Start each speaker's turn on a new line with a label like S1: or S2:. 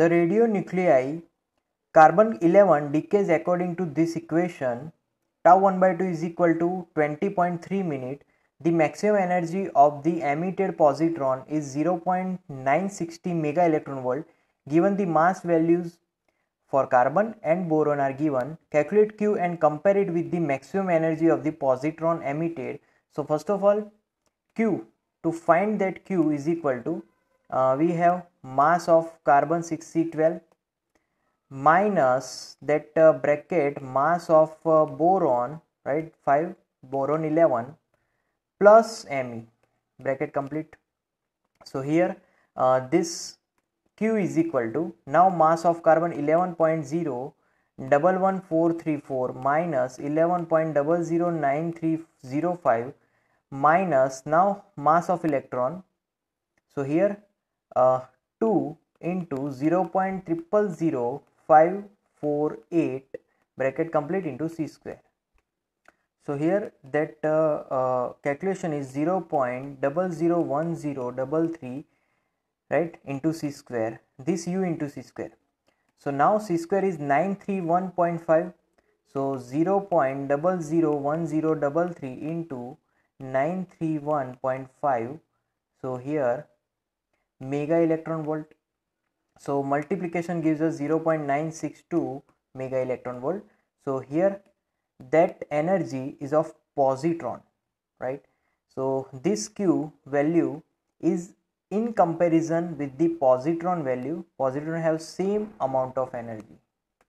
S1: The nuclei carbon 11 decays according to this equation tau 1 by 2 is equal to 20.3 minute. The maximum energy of the emitted positron is 0.960 mega electron volt given the mass values for carbon and boron are given. Calculate Q and compare it with the maximum energy of the positron emitted. So first of all Q to find that Q is equal to uh, we have mass of carbon 6c12 minus that uh, bracket mass of uh, boron right 5 boron 11 plus me bracket complete so here uh, this q is equal to now mass of carbon 11.0 double one four three four minus eleven point double zero nine three zero five minus now mass of electron so here uh, 2 into 0 0.000548 bracket complete into c square. So here that uh, uh, calculation is 0.001033 right into c square this u into c square. So now c square is 931.5 so 0.001033 into 931.5 so here mega electron volt so multiplication gives us 0.962 mega electron volt so here that energy is of positron right so this q value is in comparison with the positron value positron have same amount of energy